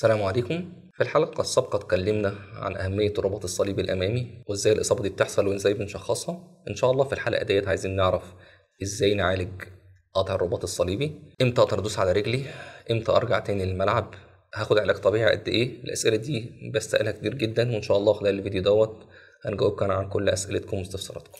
السلام عليكم في الحلقة السابقة اتكلمنا عن أهمية الرباط الصليبي الأمامي وإزاي الإصابة دي بتحصل وإزاي بنشخصها إن شاء الله في الحلقة ديت عايزين نعرف إزاي نعالج قطع الرباط الصليبي إمتى أقدر أدوس على رجلي إمتى أرجع تاني للملعب هاخد علاج طبيعي قد إيه الأسئلة دي بسألها كتير جدا وإن شاء الله خلال الفيديو دوت هنجاوب كان عن كل أسئلتكم واستفساراتكم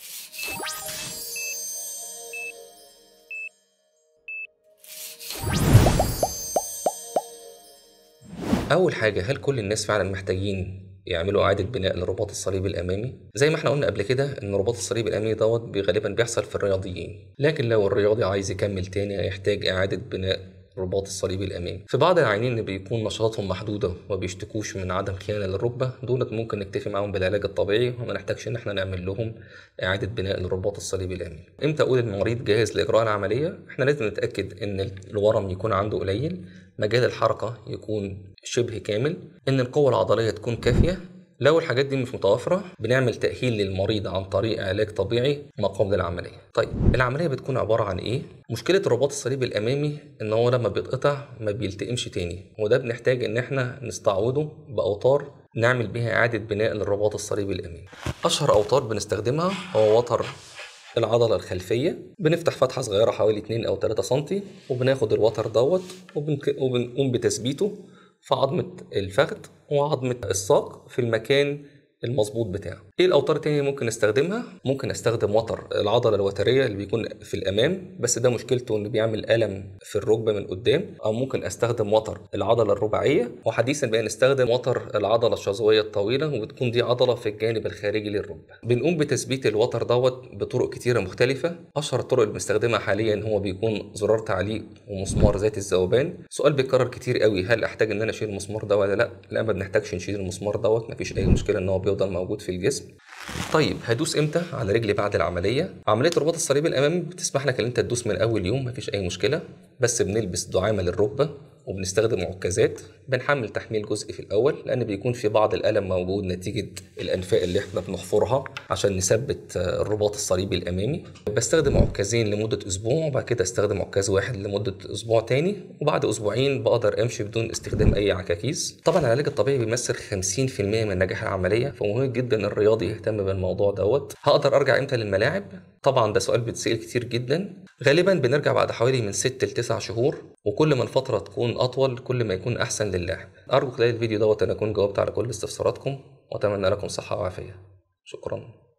اول حاجه هل كل الناس فعلا محتاجين يعملوا اعاده بناء لرباط الصليب الامامي زي ما احنا قلنا قبل كده ان رباط الصليب الامامي دوت غالبا بيحصل في الرياضيين لكن لو الرياضي عايز يكمل تاني هيحتاج اعاده بناء الرباط الصليبي الامامي في بعض العينين اللي بيكون نشاطاتهم محدوده وبيشتكوش من عدم خيانه للركبه دولت ممكن نكتفي معاهم بالعلاج الطبيعي وما نحتاجش ان احنا نعمل لهم اعاده بناء للرباط الصليبي الامامي امتى اقول المريض جاهز لاجراء العمليه احنا لازم نتاكد ان الورم يكون عنده قليل مجال الحركه يكون شبه كامل ان القوه العضليه تكون كافيه لو الحاجات دي مش متوفره بنعمل تاهيل للمريض عن طريق علاج طبيعي ما قبل العمليه طيب العمليه بتكون عباره عن ايه مشكله الرباط الصليبي الامامي ان هو لما بيتقطع ما بيلتئمش تاني وده بنحتاج ان احنا نستعوضه باوتار نعمل بها اعاده بناء للرباط الصليبي الامامي اشهر اوتار بنستخدمها هو وتر العضله الخلفيه بنفتح فتحه صغيره حوالي 2 او 3 سم وبناخد الوتر دوت وبنقوم بتثبيته فعظمة الفخذ وعظمة الساق في المكان المظبوط بتاعه ايه الاوتار التانية اللي ممكن استخدمها ممكن استخدم وتر العضله الوتريه اللي بيكون في الامام بس ده مشكلته انه بيعمل الم في الركبه من قدام او ممكن استخدم وتر العضله الرباعيه وحديثا بقى نستخدم وتر العضله الشظويه الطويله وبتكون دي عضله في الجانب الخارجي للركبه بنقوم بتثبيت الوتر دوت بطرق كتيره مختلفه اشهر الطرق اللي بنستخدمها حاليا هو بيكون زرار تعليق ومسمار ذات الذوبان سؤال بيتكرر كتير قوي هل احتاج ان انا اشيل المسمار ده ولا لا لا ما بنحتاجش نشيل المسمار دوت مفيش اي مشكله ان هو بيفضل موجود في الجسم طيب هدوس امتى على رجلي بعد العمليه عمليه الرباط الصليبي الامامي بتسمح لك ان انت تدوس من اول يوم مفيش اي مشكله بس بنلبس دعامه للركبه وبنستخدم عكازات بنحمل تحميل جزء في الاول لان بيكون في بعض الالم موجود نتيجه الانفاق اللي احنا بنحفرها عشان نثبت آه، الرباط الصليبي الامامي بستخدم عكازين لمده اسبوع وبعد كده استخدم عكاز واحد لمده اسبوع تاني وبعد اسبوعين بقدر امشي بدون استخدام اي عكاكيز طبعا العلاج الطبيعي بيمثل 50% من نجاح العمليه فمهم جدا الرياضي يهتم بالموضوع دوت هقدر ارجع امتى للملاعب طبعا ده سؤال بيتسال كتير جدا غالبا بنرجع بعد حوالي من 6 ل 9 شهور وكل ما الفترة تكون أطول كل ما يكون أحسن للاعب أرجو خلال الفيديو دوت أن أكون جاوبت على كل استفساراتكم وأتمنى لكم صحة وعافية شكراً